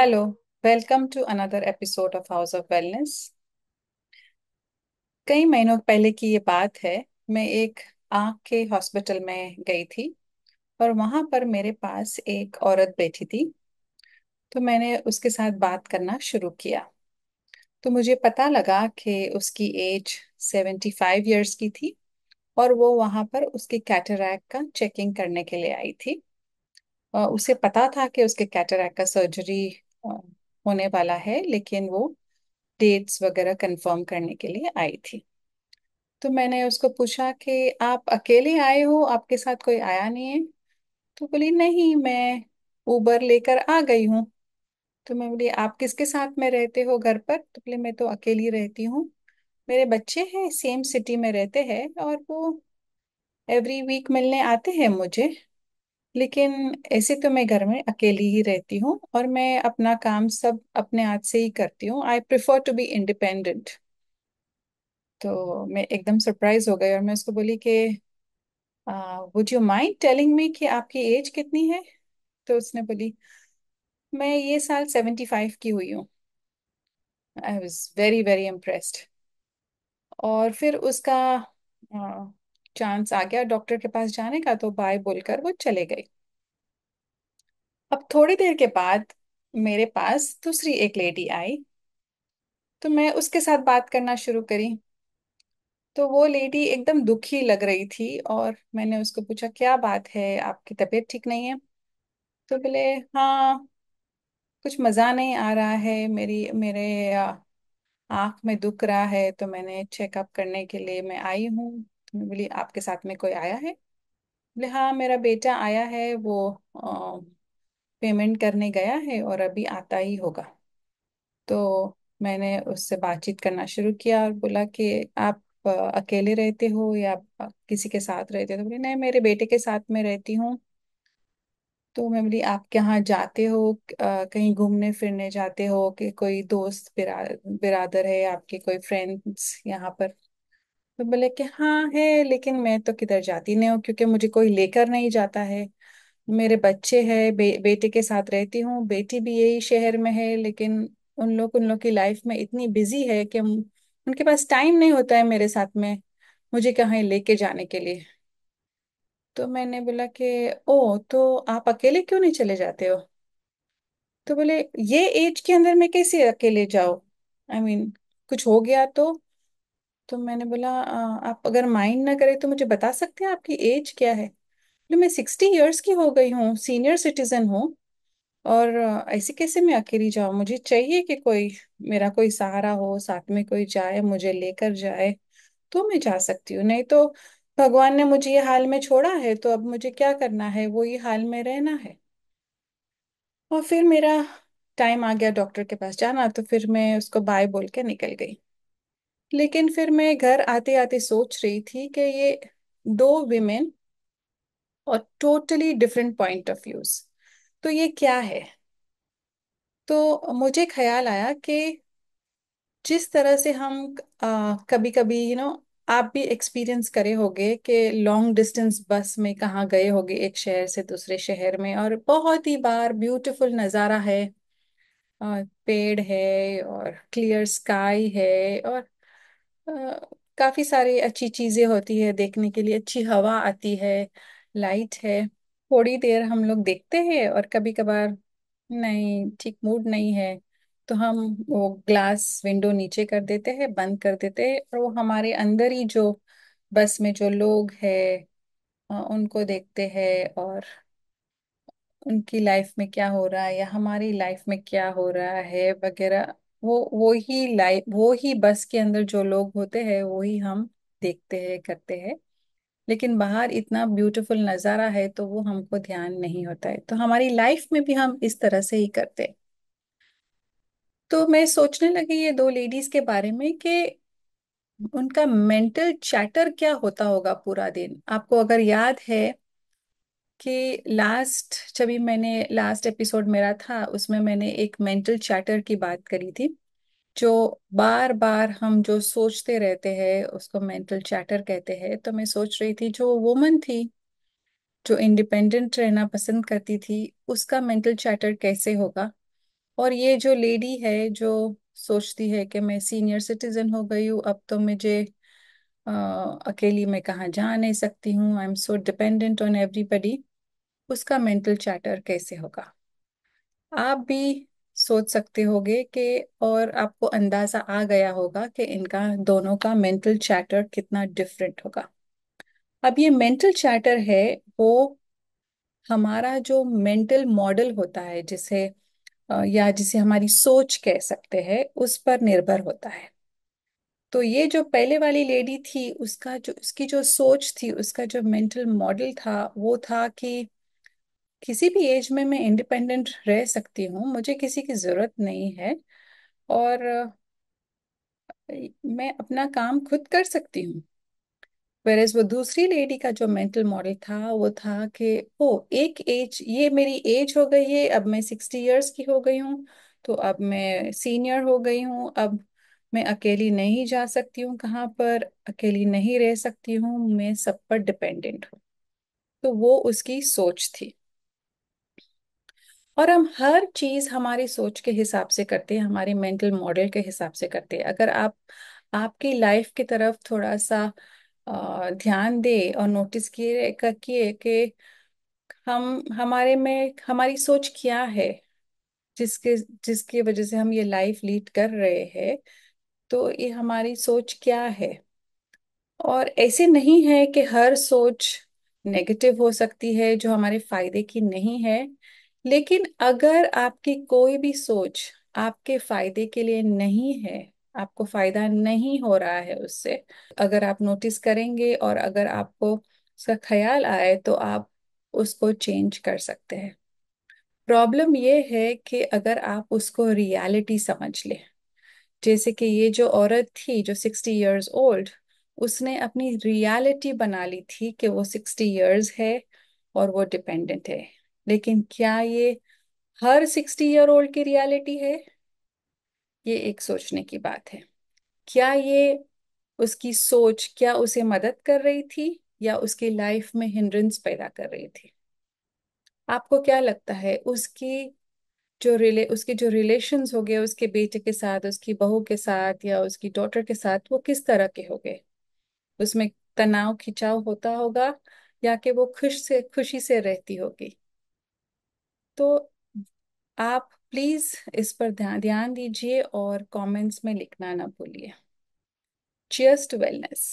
Hello, welcome to another episode of House of Wellness. कई महीनों पहले की ये बात है मैं एक आँख के हॉस्पिटल में गई थी और वहाँ पर मेरे पास एक औरत बैठी थी तो मैंने उसके साथ बात करना शुरू किया तो मुझे पता लगा कि उसकी एज सेवेंटी फाइव ईयर्स की थी और वो वहाँ पर उसके कैटरैक का चेकिंग करने के लिए आई थी उसे पता था कि उसके कैटरैक का सर्जरी होने वाला है लेकिन वो डेट्स वगैरह कंफर्म करने के लिए आई थी तो मैंने उसको पूछा कि आप अकेले आए हो आपके साथ कोई आया नहीं है तो बोली नहीं मैं ऊबर लेकर आ गई हूँ तो मैं बोली आप किसके साथ में रहते हो घर पर तो बोले मैं तो अकेली रहती हूँ मेरे बच्चे हैं सेम सिटी में रहते हैं और वो एवरी वीक मिलने आते हैं मुझे लेकिन ऐसे तो मैं घर में अकेली ही रहती हूँ और मैं अपना काम सब अपने हाथ से ही करती हूँ I prefer to be independent तो मैं एकदम सरप्राइज हो गई और मैं उसको बोली कि would you mind telling me कि आपकी एज कितनी है तो उसने बोली मैं ये साल सेवेंटी फाइव की हुई हूँ I was very very impressed और फिर उसका चांस आ गया डॉक्टर के पास जाने का तो बाय बोलकर वो चले गई अब थोड़ी देर के बाद मेरे पास दूसरी एक लेडी आई तो मैं उसके साथ बात करना शुरू करी तो वो लेडी एकदम दुखी लग रही थी और मैंने उसको पूछा क्या बात है आपकी तबीयत ठीक नहीं है तो बोले हाँ कुछ मज़ा नहीं आ रहा है मेरी मेरे आँख में दुख रहा है तो मैंने चेकअप करने के लिए मैं आई हूँ बोली आपके साथ में कोई आया है बोले हाँ मेरा बेटा आया है वो आ, पेमेंट करने गया है और अभी आता ही होगा तो मैंने उससे बातचीत करना शुरू किया और बोला कि आप अकेले रहते हो या किसी के साथ रहते हो तो बोले नहीं मेरे बेटे के साथ में रहती हूँ तो मैं बोली आप कहाँ जाते हो कहीं घूमने फिरने जाते हो कि कोई दोस्त बिरा, बिरादर है आपके कोई फ्रेंड्स यहाँ पर तो बोले कि हाँ है लेकिन मैं तो किधर जाती नहीं हूँ क्योंकि मुझे कोई लेकर नहीं जाता है मेरे बच्चे हैं बे, बेटे के साथ रहती हूँ बेटी भी यही शहर में है लेकिन उन लोग उन लोग की लाइफ में इतनी बिजी है कि उनके पास टाइम नहीं होता है मेरे साथ में मुझे कहाँ लेके जाने के लिए तो मैंने बोला कि ओ तो आप अकेले क्यों नहीं चले जाते हो तो बोले ये एज के अंदर मैं कैसे अकेले जाऊँ आई मीन कुछ हो गया तो तो मैंने बोला आप अगर माइंड ना करें तो मुझे बता सकते हैं आपकी एज क्या है तो मैं सिक्सटी इयर्स की हो गई हूँ सीनियर सिटीजन हूँ और ऐसे कैसे मैं अकेली जाऊँ मुझे चाहिए कि कोई मेरा कोई सहारा हो साथ में कोई जाए मुझे लेकर जाए तो मैं जा सकती हूँ नहीं तो भगवान ने मुझे ये हाल में छोड़ा है तो अब मुझे क्या करना है वो ये हाल में रहना है और फिर मेरा टाइम आ गया डॉक्टर के पास जाना तो फिर मैं उसको बाय बोल के निकल गई लेकिन फिर मैं घर आते आते सोच रही थी कि ये दो विमेन और totally different point of views तो ये क्या है तो मुझे ख्याल आया कि जिस तरह से हम कभी कभी यू नो आप भी एक्सपीरियंस करे होंगे कि लॉन्ग डिस्टेंस बस में कहाँ गए होगे एक शहर से दूसरे शहर में और बहुत ही बार ब्यूटीफुल नज़ारा है और पेड़ है और क्लियर स्काई है और काफी सारी अच्छी चीजें होती है देखने के लिए अच्छी हवा आती है लाइट है थोड़ी देर हम लोग देखते हैं और कभी कभार नहीं ठीक मूड नहीं है तो हम वो ग्लास विंडो नीचे कर देते हैं बंद कर देते हैं और वो हमारे अंदर ही जो बस में जो लोग हैं उनको देखते हैं और उनकी लाइफ में क्या हो रहा है या हमारी लाइफ में क्या हो रहा है वगैरह वो वो ही लाइफ वो ही बस के अंदर जो लोग होते हैं वो ही हम देखते हैं करते हैं लेकिन बाहर इतना ब्यूटीफुल नज़ारा है तो वो हमको ध्यान नहीं होता है तो हमारी लाइफ में भी हम इस तरह से ही करते हैं तो मैं सोचने लगी ये दो लेडीज के बारे में कि उनका मेंटल चैटर क्या होता होगा पूरा दिन आपको अगर याद है कि लास्ट जब मैंने लास्ट एपिसोड मेरा था उसमें मैंने एक मेंटल चैटर की बात करी थी जो बार बार हम जो सोचते रहते हैं उसको मेंटल चैटर कहते हैं तो मैं सोच रही थी जो वुमन थी जो इंडिपेंडेंट रहना पसंद करती थी उसका मेंटल चैटर कैसे होगा और ये जो लेडी है जो सोचती है कि मैं सीनियर सिटीजन हो गई हूँ अब तो मुझे अकेली मैं कहाँ जा नहीं सकती हूँ I am so dependent on everybody उसका मेंटल चैटर कैसे होगा आप भी सोच सकते होगे कि और आपको अंदाजा आ गया होगा कि इनका दोनों का मेंटल चैटर कितना डिफरेंट होगा अब ये मेंटल चैटर है वो हमारा जो मेंटल मॉडल होता है जिसे या जिसे हमारी सोच कह सकते हैं उस पर निर्भर होता है तो ये जो पहले वाली लेडी थी उसका जो उसकी जो सोच थी उसका जो मेंटल मॉडल था वो था कि किसी भी एज में मैं इंडिपेंडेंट रह सकती हूँ मुझे किसी की ज़रूरत नहीं है और मैं अपना काम खुद कर सकती हूँ वेरेज वो दूसरी लेडी का जो मेंटल मॉडल था वो था कि ओ एक एज ये मेरी एज हो गई है अब मैं सिक्सटी इयर्स की हो गई हूँ तो अब मैं सीनियर हो गई हूँ अब मैं अकेली नहीं जा सकती हूँ कहाँ पर अकेली नहीं रह सकती हूँ मैं सब पर डिपेंडेंट हूँ तो वो उसकी सोच थी और हम हर चीज हमारी सोच के हिसाब से करते हैं हमारे मेंटल मॉडल के हिसाब से करते हैं अगर आप आपकी लाइफ की तरफ थोड़ा सा ध्यान दे और नोटिस किए किए कि हम हमारे में हमारी सोच क्या है जिसके जिसकी वजह से हम ये लाइफ लीड कर रहे हैं तो ये हमारी सोच क्या है और ऐसे नहीं है कि हर सोच नेगेटिव हो सकती है जो हमारे फायदे की नहीं है लेकिन अगर आपकी कोई भी सोच आपके फायदे के लिए नहीं है आपको फायदा नहीं हो रहा है उससे अगर आप नोटिस करेंगे और अगर आपको उसका ख्याल आए तो आप उसको चेंज कर सकते हैं प्रॉब्लम ये है कि अगर आप उसको रियलिटी समझ लें जैसे कि ये जो औरत थी जो सिक्सटी इयर्स ओल्ड उसने अपनी रियलिटी बना ली थी कि वो सिक्सटी इयर्स है और वो डिपेंडेंट है लेकिन क्या ये हर सिक्सटी ईयर ओल्ड की रियलिटी है ये एक सोचने की बात है क्या ये उसकी सोच क्या उसे मदद कर रही थी या उसकी लाइफ में हिंड्रेंस पैदा कर रही थी आपको क्या लगता है उसकी जो रिले उसके जो रिलेशंस हो गए उसके बेटे के साथ उसकी बहू के साथ या उसकी डॉटर के साथ वो किस तरह के हो गए उसमें तनाव खिंचाव होता होगा या कि वो खुश से खुशी से रहती होगी तो आप प्लीज इस पर ध्यान ध्यान दीजिए और कमेंट्स में लिखना ना भूलिए चीयर्स टू वेलनेस